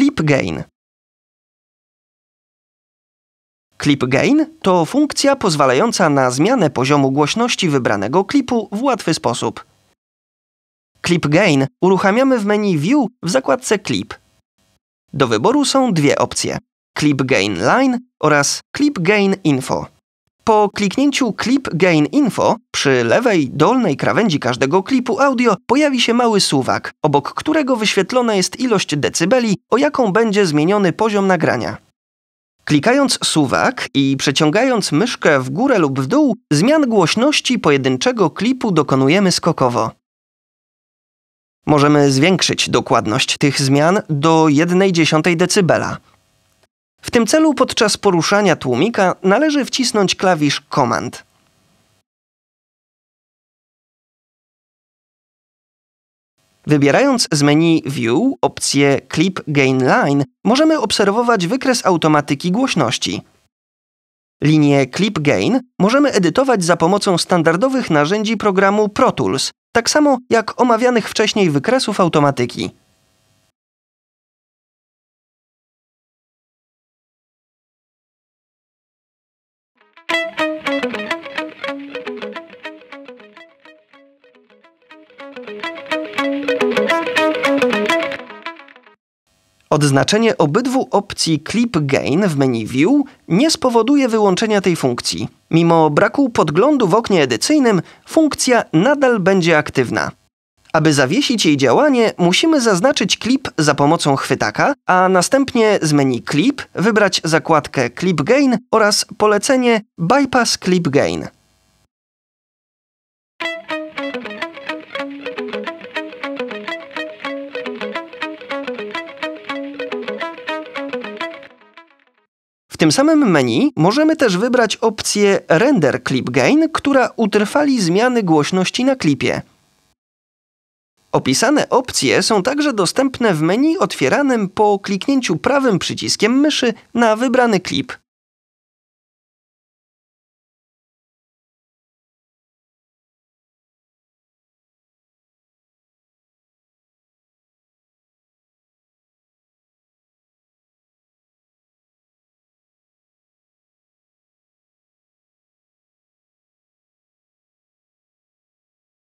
Clip gain. Clip gain to funkcja pozwalająca na zmianę poziomu głośności wybranego klipu w łatwy sposób. Clip gain uruchamiamy w menu View w zakładce Clip. Do wyboru są dwie opcje: Clip gain line oraz Clip gain info. Po kliknięciu Clip Gain Info przy lewej dolnej krawędzi każdego klipu audio pojawi się mały suwak, obok którego wyświetlona jest ilość decybeli, o jaką będzie zmieniony poziom nagrania. Klikając suwak i przeciągając myszkę w górę lub w dół, zmian głośności pojedynczego klipu dokonujemy skokowo. Możemy zwiększyć dokładność tych zmian do dziesiątej decybela. W tym celu podczas poruszania tłumika należy wcisnąć klawisz Command. Wybierając z menu View opcję Clip Gain Line, możemy obserwować wykres automatyki głośności. Linię Clip Gain możemy edytować za pomocą standardowych narzędzi programu Pro Tools, tak samo jak omawianych wcześniej wykresów automatyki. Odznaczenie obydwu opcji Clip Gain w menu View nie spowoduje wyłączenia tej funkcji. Mimo braku podglądu w oknie edycyjnym, funkcja nadal będzie aktywna. Aby zawiesić jej działanie, musimy zaznaczyć klip za pomocą chwytaka, a następnie z menu Clip wybrać zakładkę Clip Gain oraz polecenie Bypass Clip Gain. tym samym menu możemy też wybrać opcję Render Clip Gain, która utrwali zmiany głośności na klipie. Opisane opcje są także dostępne w menu otwieranym po kliknięciu prawym przyciskiem myszy na wybrany klip.